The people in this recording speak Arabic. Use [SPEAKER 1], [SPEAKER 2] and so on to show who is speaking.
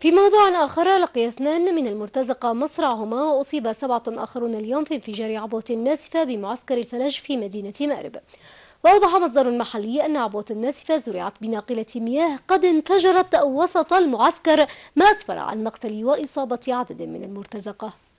[SPEAKER 1] في موضوع آخر لقي اثنان من المرتزقة مصرعهما وأصيب سبعة آخرون اليوم في انفجار عبوة ناسفة بمعسكر الفلاج في مدينة مأرب وأوضح مصدر محلي أن عبوة ناسفة زرعت بناقلة مياه قد انفجرت وسط المعسكر ما أسفر عن مقتل وإصابة عدد من المرتزقة